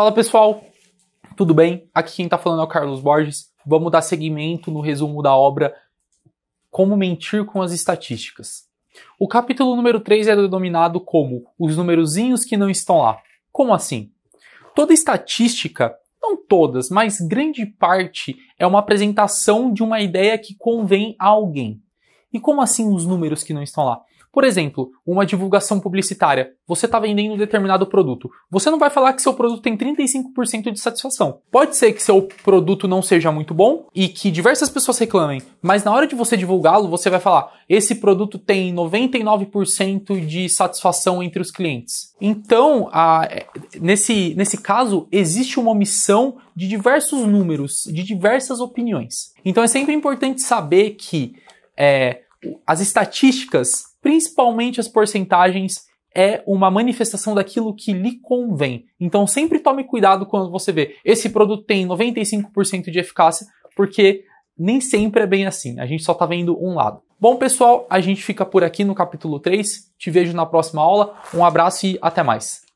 Fala pessoal, tudo bem? Aqui quem está falando é o Carlos Borges. Vamos dar seguimento no resumo da obra Como Mentir com as Estatísticas. O capítulo número 3 é denominado como Os Númerozinhos que Não Estão Lá. Como assim? Toda estatística, não todas, mas grande parte, é uma apresentação de uma ideia que convém a alguém. E como assim os números que não estão lá? Por exemplo, uma divulgação publicitária. Você está vendendo um determinado produto. Você não vai falar que seu produto tem 35% de satisfação. Pode ser que seu produto não seja muito bom e que diversas pessoas reclamem, mas na hora de você divulgá-lo, você vai falar: esse produto tem 99% de satisfação entre os clientes. Então, a, nesse, nesse caso, existe uma omissão de diversos números, de diversas opiniões. Então é sempre importante saber que é, as estatísticas principalmente as porcentagens, é uma manifestação daquilo que lhe convém. Então sempre tome cuidado quando você vê esse produto tem 95% de eficácia, porque nem sempre é bem assim. A gente só está vendo um lado. Bom, pessoal, a gente fica por aqui no capítulo 3. Te vejo na próxima aula. Um abraço e até mais.